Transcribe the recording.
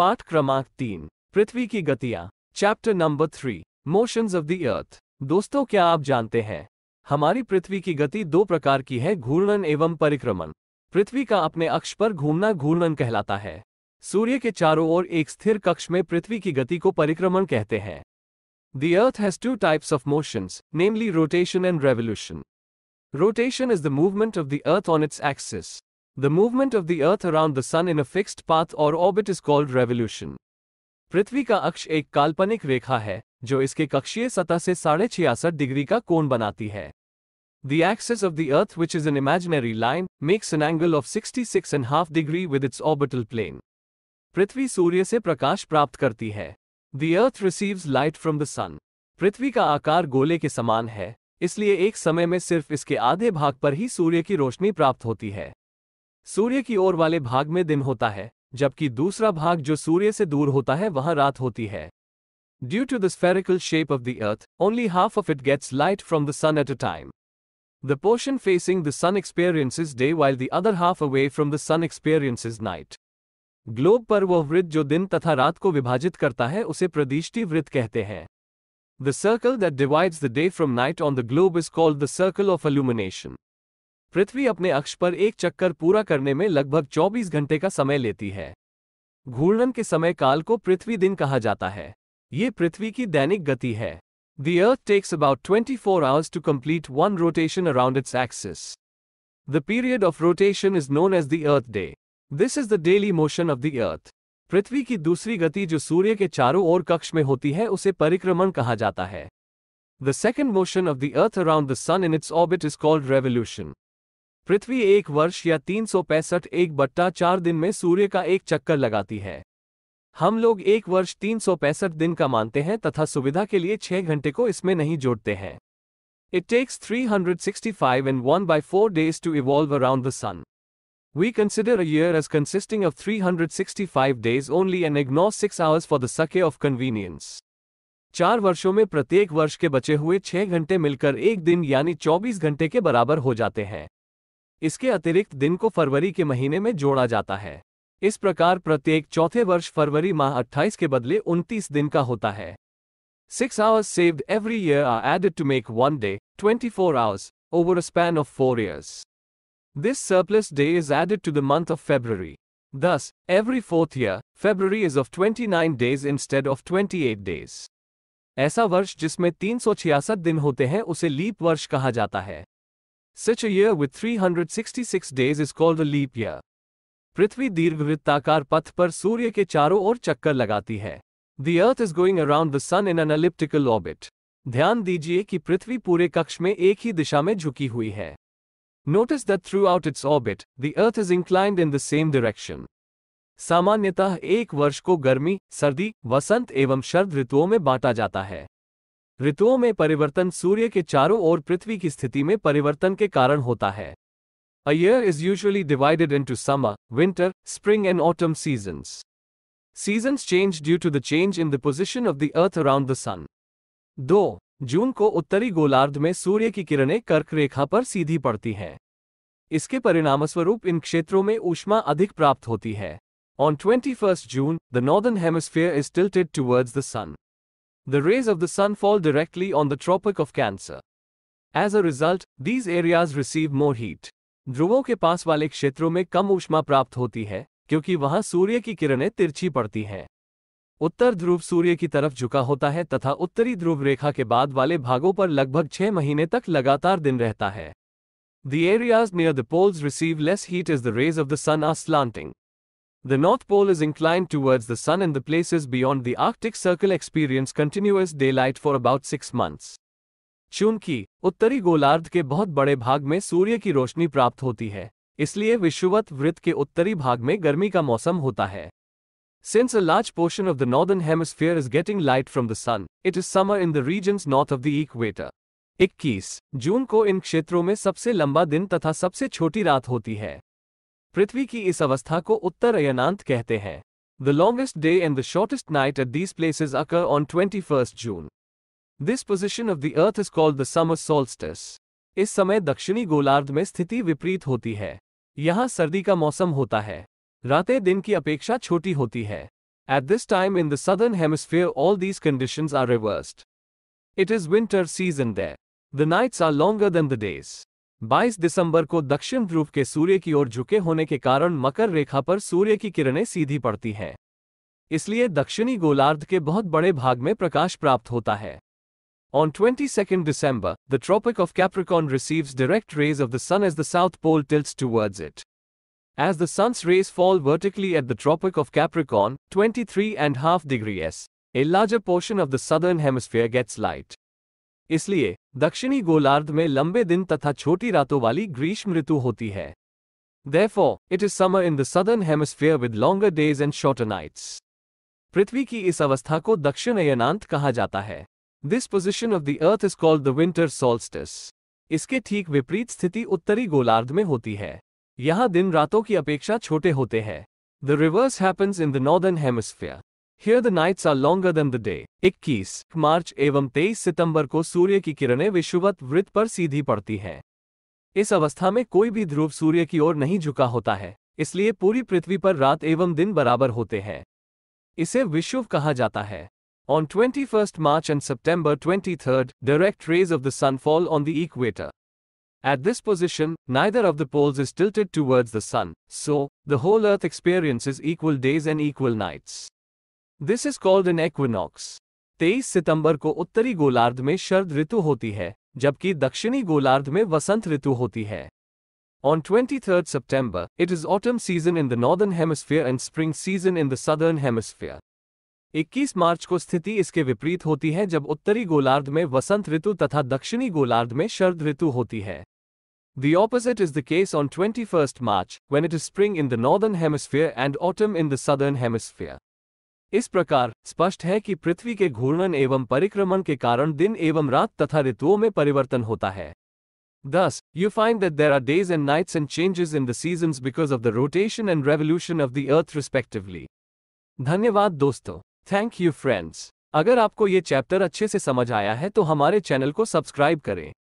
पाठ क्रमांक तीन पृथ्वी की गतियां chapter number three motions of the earth दोस्तों क्या आप जानते हैं हमारी पृथ्वी की गति दो प्रकार की है घूर्णन एवं परिक्रमण पृथ्वी का अपने अक्ष पर घूमना घूर्णन कहलाता है सूर्य के चारों ओर एक स्थिर कक्ष में पृथ्वी की गति को परिक्रमण कहते हैं the earth has two types of motions, namely rotation and revolution. Rotation is the movement of the earth on its axis The movement of the Earth around the Sun in a fixed path or orbit is called revolution. पृथ्वी का अक्ष एक काल्पनिक रेखा है जो इसके कक्षीय सतह से साढ़े छियासठ डिग्री का कोण बनाती है The axis of the Earth, which is an imaginary line, makes an angle of 66.5 degree with its orbital plane. पृथ्वी सूर्य से प्रकाश प्राप्त करती है The Earth receives light from the sun. पृथ्वी का आकार गोले के समान है इसलिए एक समय में सिर्फ इसके आधे भाग पर ही सूर्य की रोशनी प्राप्त होती है सूर्य की ओर वाले भाग में दिन होता है जबकि दूसरा भाग जो सूर्य से दूर होता है वहां रात होती है due to the spherical shape of the earth only half of it gets light from the sun at a time the portion facing the sun experiences day while the other half away from the sun experiences night globe पर वह वृत्त जो दिन तथा रात को विभाजित करता है उसे प्रदिष्टि वृत्त कहते हैं the circle that divides the day from night on the globe is called the circle of illumination पृथ्वी अपने अक्ष पर एक चक्कर पूरा करने में लगभग 24 घंटे का समय लेती है घूर्णन के समय काल को पृथ्वी दिन कहा जाता है ये पृथ्वी की दैनिक गति है earth takes about twenty 24 hours to complete one rotation around its axis the period of rotation is known as the earth day this is the daily motion of the earth पृथ्वी की दूसरी गति जो सूर्य के चारों ओर कक्ष में होती है उसे परिक्रमण कहा जाता है the second motion of the earth around the sun in its orbit is called revolution पृथ्वी एक वर्ष या तीन सौ पैंसठ एक बट्टा चार दिन में सूर्य का एक चक्कर लगाती है हम लोग एक वर्ष तीन सौ पैंसठ दिन का मानते हैं तथा सुविधा के लिए छह घंटे को इसमें नहीं जोड़ते हैं It takes 365 and 1 by 4 days to evolve around the sun. We consider a year as consisting of 365 days only and ignore six hours for the sake of convenience. चार वर्षों में प्रत्येक वर्ष के बचे हुए छह घंटे मिलकर एक दिन यानी चौबीस घंटे के बराबर हो जाते हैं इसके अतिरिक्त दिन को फरवरी के महीने में जोड़ा जाता है इस प्रकार प्रत्येक चौथे वर्ष फरवरी माह 28 के बदले उनतीस दिन का होता है six hours saved every year are added to make one day twenty four hours over a span of four years this surplus day is added to the month of February thus every fourth year February is of twenty nine days instead of eight days ऐसा वर्ष जिसमें तीन सौ छियासठ दिन होते हैं उसे लीप वर्ष कहा जाता है Such a year with 366 days is called a leap year. पृथ्वी दीर्घवृत्ताकार पथ पर सूर्य के चारों ओर चक्कर लगाती है the earth is going around the sun in an elliptical orbit ध्यान दीजिए कि पृथ्वी पूरे कक्ष में एक ही दिशा में झुकी हुई है notice that throughout its orbit the earth is inclined in the same direction सामान्यतः एक वर्ष को गर्मी सर्दी वसंत एवं शरद ऋतुओं में बांटा जाता है ऋतुओं में परिवर्तन सूर्य के चारों ओर पृथ्वी की स्थिति में परिवर्तन के कारण होता है a year is usually divided into summer winter spring and autumn seasons seasons change due to the change in the position of the earth around the sun दो जून को उत्तरी गोलार्ध में सूर्य की किरणें कर्क रेखा पर सीधी पड़ती हैं इसके परिणामस्वरूप इन क्षेत्रों में ऊष्मा अधिक प्राप्त होती है on twenty first June the northern hemisphere is tilted towards the sun The rays of the sun fall directly on the Tropic of Cancer. As a result, these areas receive more heat. ध्रुवों के पास वाले क्षेत्रों में कम ऊष्मा प्राप्त होती है क्योंकि वहां सूर्य की किरणें तिरछी पड़ती हैं उत्तर ध्रुव सूर्य की तरफ झुका होता है तथा उत्तरी ध्रुव रेखा के बाद वाले भागों पर लगभग छह महीने तक लगातार दिन रहता है The areas near the poles receive less heat as the rays of the sun are slanting. The North Pole is inclined towards the Sun and the places beyond the Arctic Circle experience continuous daylight for about six months. चूंकि उत्तरी गोलार्ध के बहुत बड़े भाग में सूर्य की रोशनी प्राप्त होती है इसलिए विश्ववत वृत्त के उत्तरी भाग में गर्मी का मौसम होता है since a large portion of the northern hemisphere is getting light from the sun it is summer in the region north of the equator 21 जून को इन क्षेत्रों में सबसे लंबा दिन तथा सबसे छोटी रात होती है पृथ्वी की इस अवस्था को उत्तर अयनांत कहते हैं the longest day and the shortest night at these places occur on twenty first June this position of the earth is called the summer solstice इस समय दक्षिणी गोलार्ध में स्थिति विपरीत होती है यहाँ सर्दी का मौसम होता है रातें दिन की अपेक्षा छोटी होती है at this time in the southern hemisphere, all these conditions are reversed it is winter season the nights are longer than the days 22 दिसंबर को दक्षिण ध्रुव के सूर्य की ओर झुके होने के कारण मकर रेखा पर सूर्य की किरणें सीधी पड़ती हैं इसलिए दक्षिणी गोलार्ध के बहुत बड़े भाग में प्रकाश प्राप्त होता है on twenty second December the tropic of Capricorn receive direct rays of the sun as the south pole tilts towards it as the sun's rays fall vertically at the tropic of Capricorn twenty three and half degree as a larger portion of the southern hemisphere gets light इसलिए दक्षिणी गोलार्ध में लंबे दिन तथा छोटी रातों वाली ग्रीष्म ऋतु होती है Therefore, it is summer in the southern hemisphere with longer days and shorter nights पृथ्वी की इस अवस्था को दक्षिण अयनांत कहा जाता है this position of the earth is called the winter solstice इसके ठीक विपरीत स्थिति उत्तरी गोलार्ध में होती है यहां दिन रातों की अपेक्षा छोटे होते हैं the reverse happens in the northern hemisphere Here the nights are longer than the day. 21 मार्च एवं 23 सितंबर को सूर्य की किरणें विषुवत वृत्त पर सीधी पड़ती हैं इस अवस्था में कोई भी ध्रुव सूर्य की ओर नहीं झुका होता है इसलिए पूरी पृथ्वी पर रात एवं दिन बराबर होते हैं इसे विषुव कहा जाता है on twenty first March and September twenty third direct rays of the sun fall on the equator at this position neither of the poles is tilted towards the sun so the whole earth experience is equal days and equal nights this is called an equinox तेईस सितंबर को उत्तरी गोलार्ध में शरद ऋतु होती है जबकि दक्षिणी गोलार्ध में वसंत ऋतु होती है on twenty third September it is autumn season in the northern hemisphere and spring season in the southern hemisphere इक्कीस मार्च को स्थिति इसके विपरीत होती है जब उत्तरी गोलार्ध में वसंत ऋतु तथा दक्षिणी गोलार्ध में शरद ऋतु होती है the opposite is the case on twenty first March when it is spring in the northern hemisphere and autumn in the southern hemisphere इस प्रकार स्पष्ट है कि पृथ्वी के घूर्णन एवं परिक्रमण के कारण दिन एवं रात तथा ऋतुओं में परिवर्तन होता है thus you find that there are days and nights and changes in the season because of the rotation and revolution of the earth respectively धन्यवाद दोस्तों थैंक यू फ्रेंड्स अगर आपको ये चैप्टर अच्छे से समझ आया है तो हमारे चैनल को सब्सक्राइब करें